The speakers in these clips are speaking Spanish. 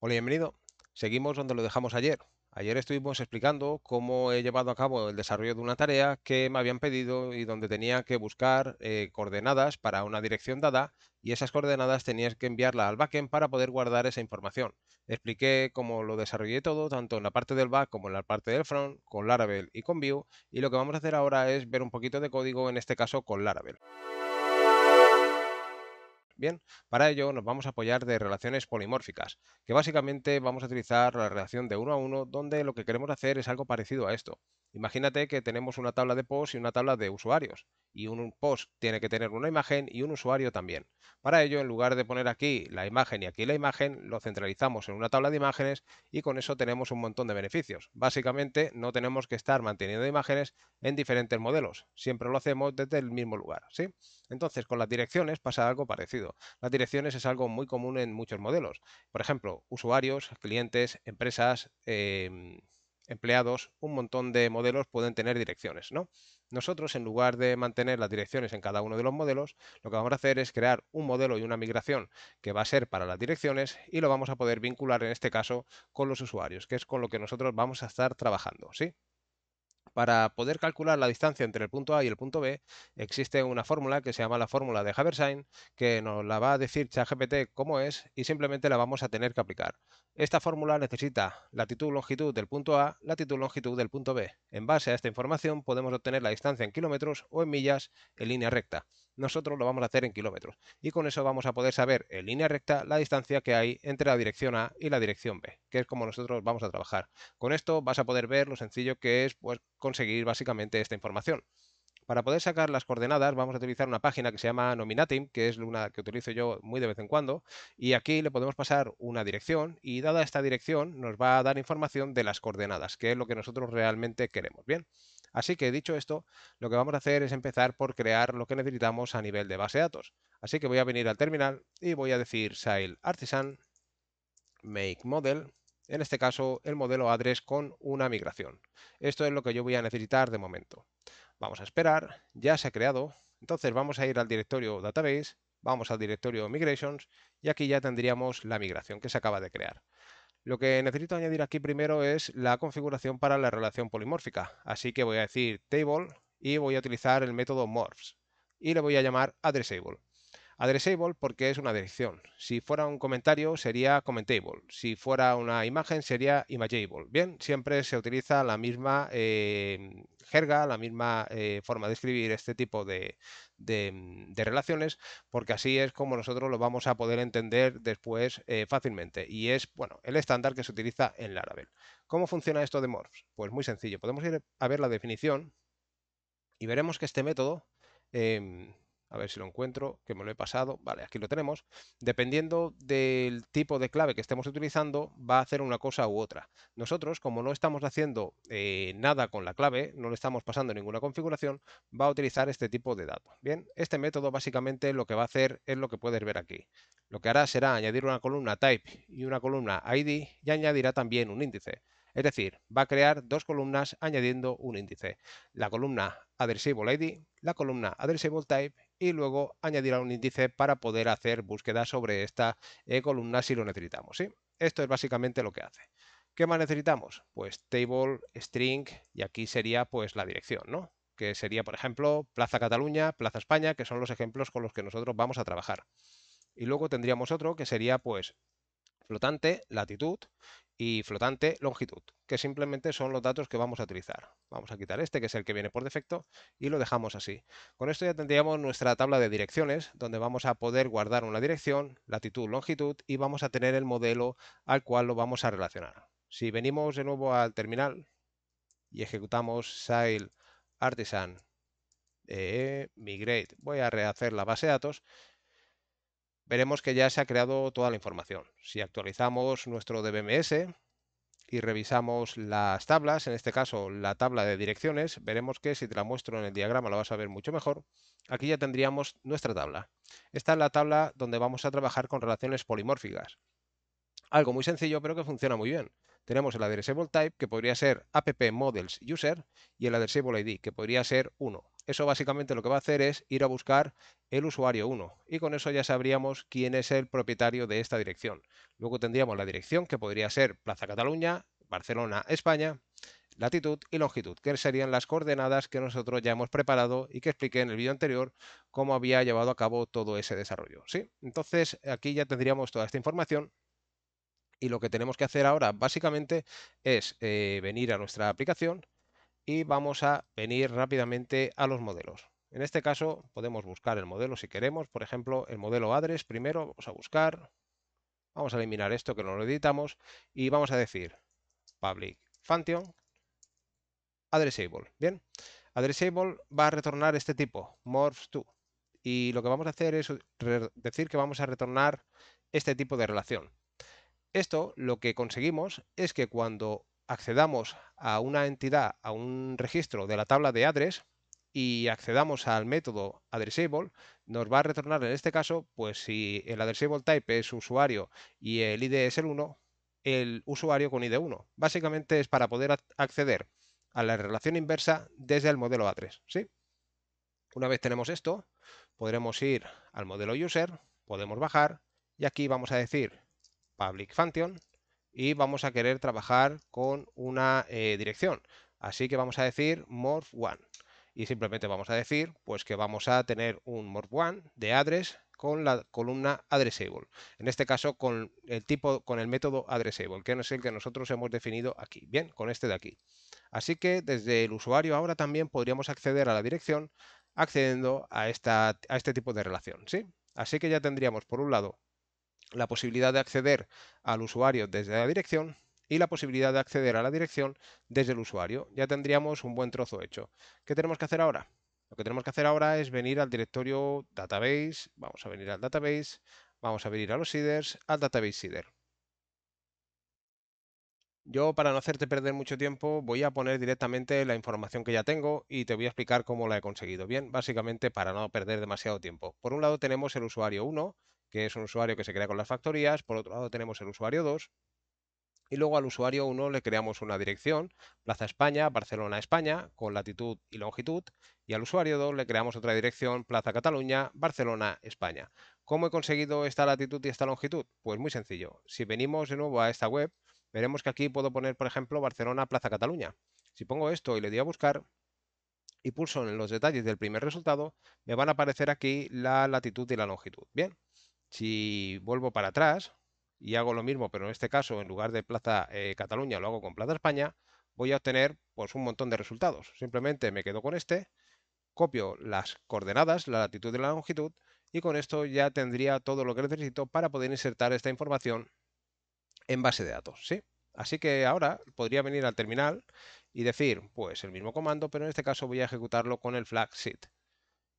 Hola, bienvenido. Seguimos donde lo dejamos ayer. Ayer estuvimos explicando cómo he llevado a cabo el desarrollo de una tarea que me habían pedido y donde tenía que buscar eh, coordenadas para una dirección dada y esas coordenadas tenías que enviarla al backend para poder guardar esa información. Expliqué cómo lo desarrollé todo, tanto en la parte del back como en la parte del front, con Laravel y con Vue, y lo que vamos a hacer ahora es ver un poquito de código, en este caso con Laravel. Bien, para ello nos vamos a apoyar de relaciones polimórficas, que básicamente vamos a utilizar la relación de uno a uno, donde lo que queremos hacer es algo parecido a esto. Imagínate que tenemos una tabla de post y una tabla de usuarios. Y un post tiene que tener una imagen y un usuario también. Para ello, en lugar de poner aquí la imagen y aquí la imagen, lo centralizamos en una tabla de imágenes y con eso tenemos un montón de beneficios. Básicamente, no tenemos que estar manteniendo imágenes en diferentes modelos. Siempre lo hacemos desde el mismo lugar. ¿sí? Entonces, con las direcciones pasa algo parecido. Las direcciones es algo muy común en muchos modelos. Por ejemplo, usuarios, clientes, empresas. Em, empleados, un montón de modelos pueden tener direcciones, ¿no? Nosotros, en lugar de mantener las direcciones en cada uno de los modelos, lo que vamos a hacer es crear un modelo y una migración que va a ser para las direcciones y lo vamos a poder vincular, en este caso, con los usuarios, que es con lo que nosotros vamos a estar trabajando, ¿sí? Para poder calcular la distancia entre el punto A y el punto B, existe una fórmula que se llama la fórmula de Haversine, que nos la va a decir ChatGPT cómo es y simplemente la vamos a tener que aplicar. Esta fórmula necesita latitud-longitud del punto A, latitud-longitud del punto B. En base a esta información podemos obtener la distancia en kilómetros o en millas en línea recta nosotros lo vamos a hacer en kilómetros y con eso vamos a poder saber en línea recta la distancia que hay entre la dirección A y la dirección B, que es como nosotros vamos a trabajar. Con esto vas a poder ver lo sencillo que es pues, conseguir básicamente esta información. Para poder sacar las coordenadas vamos a utilizar una página que se llama Nominatim, que es una que utilizo yo muy de vez en cuando, y aquí le podemos pasar una dirección y dada esta dirección nos va a dar información de las coordenadas, que es lo que nosotros realmente queremos. Bien. Así que dicho esto, lo que vamos a hacer es empezar por crear lo que necesitamos a nivel de base de datos. Así que voy a venir al terminal y voy a decir sail artisan make model, en este caso el modelo address con una migración. Esto es lo que yo voy a necesitar de momento. Vamos a esperar, ya se ha creado, entonces vamos a ir al directorio database, vamos al directorio migrations y aquí ya tendríamos la migración que se acaba de crear. Lo que necesito añadir aquí primero es la configuración para la relación polimórfica, así que voy a decir table y voy a utilizar el método morphs y le voy a llamar addressable. Addressable porque es una dirección. Si fuera un comentario sería commentable. Si fuera una imagen sería imageable. Bien, siempre se utiliza la misma em, jerga, la misma eh, forma de escribir este tipo mm, de, relaciones, porque así es como nosotros lo vamos a poder entender después eh, fácilmente. Y es, bueno, el estándar que se utiliza en Laravel. ¿Cómo funciona esto de morphs? Pues muy sencillo. Podemos ir a ver la definición y veremos que este método em, a ver si lo encuentro, que me lo he pasado, vale, aquí lo tenemos. Dependiendo del tipo de clave que estemos utilizando, va a hacer una cosa u otra. Nosotros, como no estamos haciendo eh, nada con la clave, no le estamos pasando ninguna configuración, va a utilizar este tipo de datos. Bien, este método básicamente lo que va a hacer es lo que puedes ver aquí. Lo que hará será añadir una columna type y una columna id y añadirá también un índice. Es decir, va a crear dos columnas añadiendo un índice. La columna addressable ID, la columna addressable type y luego añadirá un índice para poder hacer búsqueda sobre esta eh, columna si lo necesitamos. ¿sí? Esto es básicamente lo que hace. ¿Qué más necesitamos? Pues table, string y aquí sería pues la dirección, ¿no? que sería, por ejemplo, Plaza Cataluña, Plaza España, que son los ejemplos con los que nosotros vamos a trabajar. Y luego tendríamos otro que sería, pues, flotante, latitud, y flotante longitud, que simplemente son los datos que vamos a utilizar. Vamos a quitar este, que es el que viene por defecto, y lo dejamos así. Con esto ya tendríamos nuestra tabla de direcciones, donde vamos a poder guardar una dirección, latitud, longitud, y vamos a tener el modelo al cual lo vamos a relacionar. Si venimos de nuevo al terminal y ejecutamos sail artisan eh, migrate, voy a rehacer la base de datos, veremos que ya se ha creado toda la información. Si actualizamos nuestro DBMS y revisamos las tablas, en este caso la tabla de direcciones, veremos que si te la muestro en el diagrama lo vas a ver mucho mejor. Aquí ya tendríamos nuestra tabla. Esta es la tabla donde vamos a trabajar con relaciones polimórficas. Algo muy sencillo pero que funciona muy bien tenemos el addressable type que podría ser app models user y el addressable ID que podría ser 1. Eso básicamente lo que va a hacer es ir a buscar el usuario 1 y con eso ya sabríamos quién es el propietario de esta dirección. Luego tendríamos la dirección que podría ser Plaza Cataluña, Barcelona, España, latitud y longitud, que serían las coordenadas que nosotros ya hemos preparado y que expliqué en el vídeo anterior cómo había llevado a cabo todo ese desarrollo. ¿sí? Entonces aquí ya tendríamos toda esta información y lo que tenemos que hacer ahora básicamente es eh, venir a nuestra aplicación y vamos a venir rápidamente a los modelos. En este caso podemos buscar el modelo si queremos, por ejemplo, el modelo address primero, vamos a buscar, vamos a eliminar esto que no lo editamos y vamos a decir public function addressable. Bien, addressable va a retornar este tipo, morphs2. Y lo que vamos a hacer es decir que vamos a retornar este tipo de relación. Esto lo que conseguimos es que cuando accedamos a una entidad, a un registro de la tabla de address y accedamos al método addressable, nos va a retornar en este caso, pues si el addressable type es usuario y el ID es el 1, el usuario con ID 1. Básicamente es para poder acceder a la relación inversa desde el modelo address, ¿sí? Una vez tenemos esto, podremos ir al modelo user, podemos bajar y aquí vamos a decir public function y vamos a querer trabajar con una eh, dirección. Así que vamos a decir morph one y simplemente vamos a decir pues que vamos a tener un morph one de address con la columna addressable. En este caso con el tipo con el método addressable, que no es el que nosotros hemos definido aquí, bien, con este de aquí. Así que desde el usuario ahora también podríamos acceder a la dirección accediendo a, esta, a este tipo de relación, ¿sí? Así que ya tendríamos por un lado la posibilidad de acceder al usuario desde la dirección y la posibilidad de acceder a la dirección desde el usuario. Ya tendríamos un buen trozo hecho. ¿Qué tenemos que hacer ahora? Lo que tenemos que hacer ahora es venir al directorio database, vamos a venir al database, vamos a venir a los seeders, al database seeder. Yo, para no hacerte perder mucho tiempo, voy a poner directamente la información que ya tengo y te voy a explicar cómo la he conseguido. Bien, básicamente para no perder demasiado tiempo. Por un lado tenemos el usuario 1, que es un usuario que se crea con las factorías, por otro lado tenemos el usuario 2, y luego al usuario 1 le creamos una dirección, Plaza España, Barcelona, España, con latitud y longitud, y al usuario 2 le creamos otra dirección, Plaza Cataluña, Barcelona, España. ¿Cómo he conseguido esta latitud y esta longitud? Pues muy sencillo. Si venimos de nuevo a esta web, veremos que aquí puedo poner, por ejemplo, Barcelona, Plaza Cataluña. Si pongo esto y le doy a buscar y pulso en los detalles del primer resultado, me van a aparecer aquí la latitud y la longitud. Bien, si vuelvo para atrás y hago lo mismo, pero en este caso, en lugar de Plaza eh, Cataluña, lo hago con Plaza España, voy a obtener pues, un montón de resultados. Simplemente me quedo con este, copio las coordenadas, la latitud y la longitud, y con esto ya tendría todo lo que necesito para poder insertar esta información en base de datos. Así que ahora podría venir al terminal y decir, pues el mismo comando, pero en este caso voy a ejecutarlo con el flag sheet.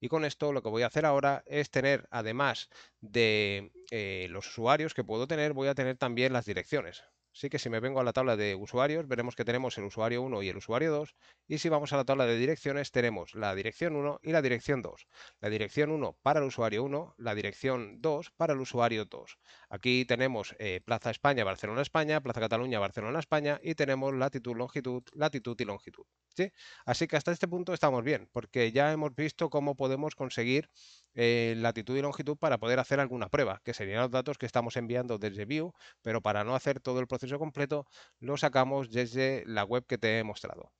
Y con esto lo que voy a hacer ahora es tener, además de eh, los usuarios que puedo tener, voy a tener también las direcciones. Así que si me vengo a la tabla de usuarios, veremos que tenemos el usuario 1 y el usuario 2. Y si vamos a la tabla de direcciones, tenemos la dirección 1 y la dirección 2. La dirección 1 para el usuario 1, la dirección 2 para el usuario 2. Aquí tenemos eh, Plaza España, Barcelona, España, Plaza Cataluña, Barcelona, España y tenemos latitud, longitud, latitud y longitud. ¿sí? Así que hasta este punto estamos bien, porque ya hemos visto cómo podemos conseguir eh, latitud y longitud para poder hacer alguna prueba, que serían los datos que estamos enviando desde View, pero para no hacer todo el proceso completo, lo sacamos desde la web que te he mostrado.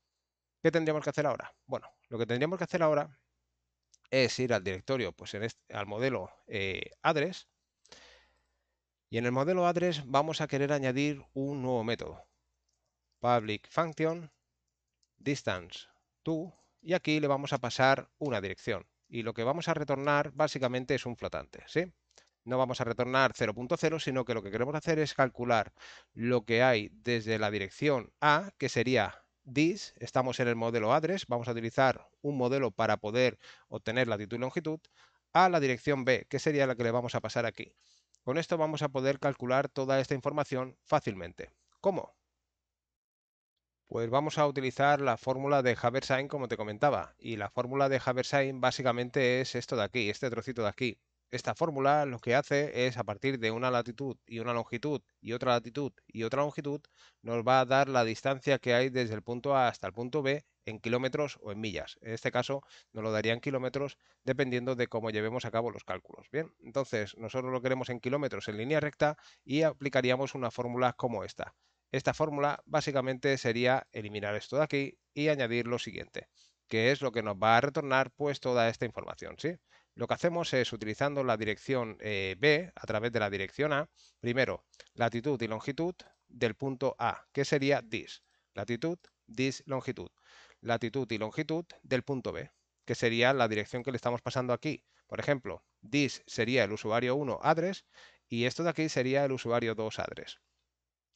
¿Qué tendríamos que hacer ahora? Bueno, lo que tendríamos que hacer ahora es ir al directorio, pues este, al modelo eh, address, y en el modelo address vamos a querer añadir un nuevo método, public function distance to, y aquí le vamos a pasar una dirección y lo que vamos a retornar básicamente es un flotante, ¿sí? No vamos a retornar 0.0, sino que lo que queremos hacer es calcular lo que hay desde la dirección A, que sería this, estamos en el modelo address, vamos a utilizar un modelo para poder obtener latitud y longitud, a la dirección B, que sería la que le vamos a pasar aquí. Con esto vamos a poder calcular toda esta información fácilmente. ¿Cómo? Pues vamos a utilizar la fórmula de haber como te comentaba. Y la fórmula de haber básicamente es esto de aquí, este trocito de aquí. Esta fórmula lo que hace es a partir de una latitud y una longitud y otra latitud y otra longitud nos va a dar la distancia que hay desde el punto A hasta el punto B en kilómetros o en millas. En este caso nos lo daría en kilómetros dependiendo de cómo llevemos a cabo los cálculos. Bien, entonces nosotros lo queremos en kilómetros en línea recta y aplicaríamos una fórmula como esta. Esta fórmula básicamente sería eliminar esto de aquí y añadir lo siguiente, que es lo que nos va a retornar pues toda esta información, ¿sí? Lo que hacemos es, utilizando la dirección eh, B a través de la dirección A, primero, latitud y longitud del punto A, que sería this, latitud, this, longitud, latitud y longitud del punto B, que sería la dirección que le estamos pasando aquí. Por ejemplo, this sería el usuario 1 address y esto de aquí sería el usuario 2 address.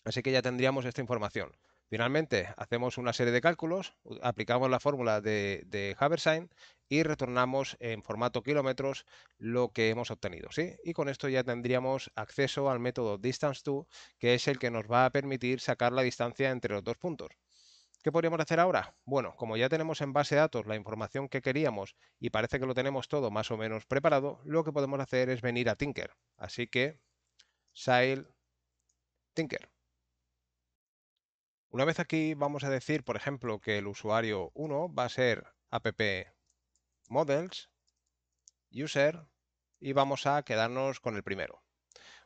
Así que ya tendríamos esta información. Finalmente, hacemos una serie de cálculos, aplicamos la fórmula de, de y retornamos en formato kilómetros lo que hemos obtenido. ¿sí? Y con esto ya tendríamos acceso al método distance2, que es el que nos va a permitir sacar la distancia entre los dos puntos. ¿Qué podríamos hacer ahora? Bueno, como ya tenemos en base de datos la información que queríamos y parece que lo tenemos todo más o menos preparado, lo que podemos hacer es venir a Tinker. Así que, Sail Tinker. Una vez aquí vamos a decir, por ejemplo, que el usuario 1 va a ser app models, user, y vamos a quedarnos con el primero.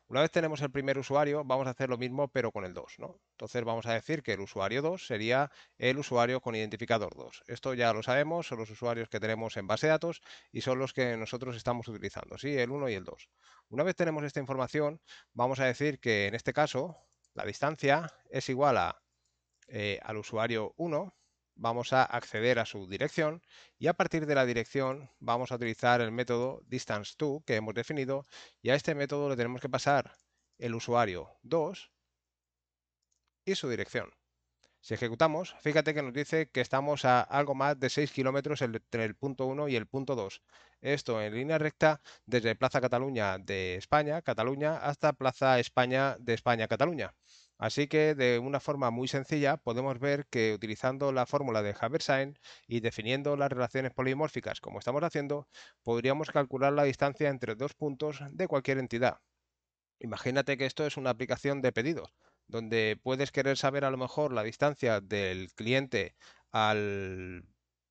Una vez tenemos el primer usuario, vamos a hacer lo mismo pero con el 2, ¿no? Entonces vamos a decir que el usuario 2 sería el usuario con identificador 2. Esto ya lo sabemos, son los usuarios que tenemos en base de datos y son los que nosotros estamos utilizando, ¿sí? El 1 y el 2. Una vez tenemos esta información, vamos a decir que en este caso la distancia es igual a eh, al usuario 1, vamos a acceder a su dirección y a partir de la dirección vamos a utilizar el método distance2 que hemos definido y a este método le tenemos que pasar el usuario 2 y su dirección. Si ejecutamos, fíjate que nos dice que estamos a algo más de 6 kilómetros entre el punto 1 y el punto 2. Esto en línea recta desde Plaza Cataluña de España, Cataluña, hasta Plaza España de España, Cataluña. Así que de una forma muy sencilla podemos ver que utilizando la fórmula de Haversine y definiendo las relaciones polimórficas como estamos haciendo, podríamos calcular la distancia entre dos puntos de cualquier entidad. Imagínate que esto es una aplicación de pedidos, donde puedes querer saber a lo mejor la distancia del cliente al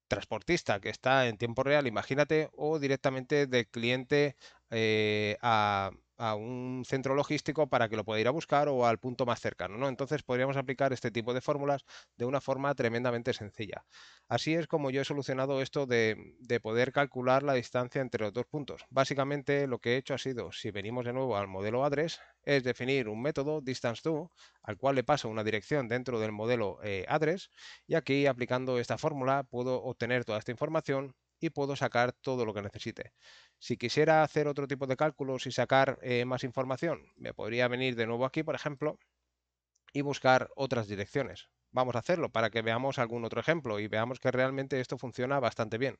transportista que está en tiempo real, imagínate, o directamente del cliente eh, a a un centro logístico para que lo pueda ir a buscar o al punto más cercano, Entonces podríamos aplicar este tipo de fórmulas de una forma tremendamente sencilla. Así es como yo he solucionado esto de, poder calcular la distancia entre los dos puntos. Básicamente lo que he hecho ha sido, si venimos de nuevo al modelo address, es definir un método distance2 al cual le paso una dirección dentro del modelo eh, address y aquí aplicando esta fórmula puedo obtener toda esta información y puedo sacar todo lo que necesite. Si quisiera hacer otro tipo de cálculos y sacar eh, más información, me podría venir de nuevo aquí, por ejemplo, y buscar otras direcciones. Vamos a hacerlo para que veamos algún otro ejemplo y veamos que realmente esto funciona bastante bien.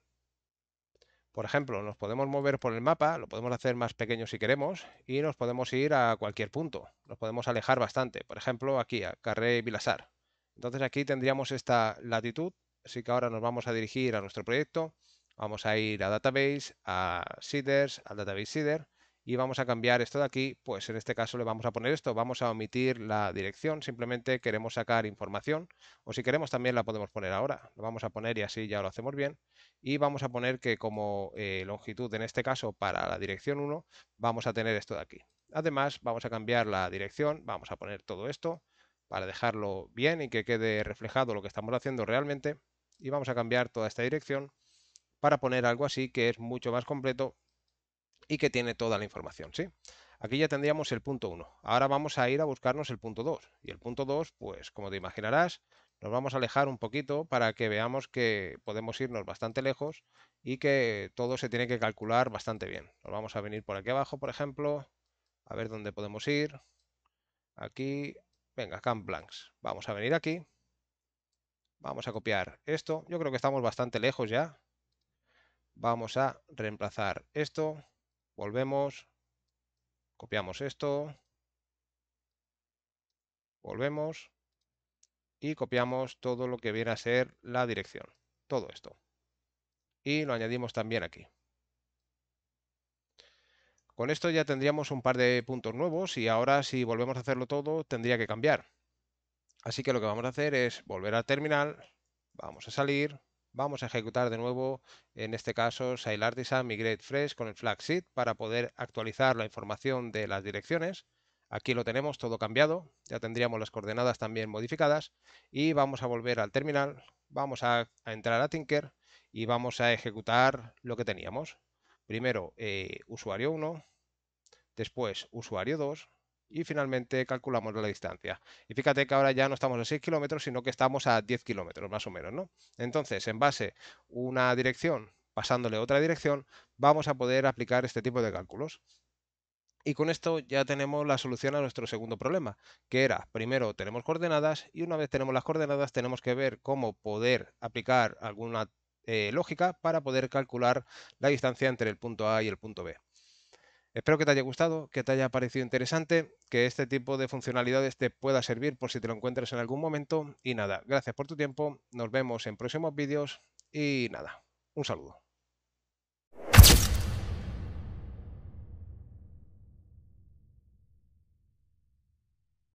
Por ejemplo, nos podemos mover por el mapa, lo podemos hacer más pequeño si queremos, y nos podemos ir a cualquier punto. Nos podemos alejar bastante, por ejemplo, aquí, a Carré Vilasar. Entonces aquí tendríamos esta latitud, así que ahora nos vamos a dirigir a nuestro proyecto Vamos a ir a Database, a Seeders, al Database Seeder y vamos a cambiar esto de aquí, pues en este caso le vamos a poner esto, vamos a omitir la dirección, simplemente queremos sacar información o si queremos también la podemos poner ahora, lo vamos a poner y así ya lo hacemos bien y vamos a poner que como longitud en este caso para la dirección 1 vamos a tener esto de aquí. Además vamos a cambiar la dirección, vamos a poner todo esto para dejarlo bien y que quede reflejado lo que estamos haciendo realmente y vamos a cambiar toda esta dirección para poner algo así que es mucho más completo y que tiene toda la información, ¿sí? Aquí ya tendríamos el punto 1. Ahora vamos a ir a buscarnos el punto 2. Y el punto 2, pues como te imaginarás, nos vamos a alejar un poquito para que veamos que podemos irnos bastante lejos y que todo se tiene que calcular bastante bien. Nos vamos a venir por aquí abajo, por ejemplo, a ver dónde podemos ir. Aquí, venga, Camp Blanks. Vamos a venir aquí. Vamos a copiar esto. Yo creo que estamos bastante lejos ya. Vamos a reemplazar esto, volvemos, copiamos esto, volvemos y copiamos todo lo que viene a ser la dirección, todo esto. Y lo añadimos también aquí. Con esto ya tendríamos un par de puntos nuevos y ahora si volvemos a hacerlo todo tendría que cambiar. Así que lo que vamos a hacer es volver al terminal, vamos a salir, vamos a ejecutar de nuevo, en este caso, Sail Artisan Migrate Fresh con el flag sheet para poder actualizar la información de las direcciones. Aquí lo tenemos todo cambiado, ya tendríamos las coordenadas también modificadas y vamos a volver al terminal, vamos a, entrar a Tinker y vamos a ejecutar lo que teníamos. Primero eh, usuario 1, después usuario 2, y finalmente calculamos la distancia. Y fíjate que ahora ya no estamos a 6 kilómetros, sino que estamos a 10 kilómetros más o menos, ¿no? Entonces, en base una dirección pasándole otra dirección, vamos a poder aplicar este tipo de cálculos. Y con esto ya tenemos la solución a nuestro segundo problema, que era, primero tenemos coordenadas y una vez tenemos las coordenadas tenemos que ver cómo poder aplicar alguna eh, lógica para poder calcular la distancia entre el punto A y el punto B. Espero que te haya gustado, que te haya parecido interesante, que este tipo de funcionalidades te pueda servir por si te lo encuentras en algún momento. Y nada, gracias por tu tiempo, nos vemos en próximos vídeos y nada, un saludo.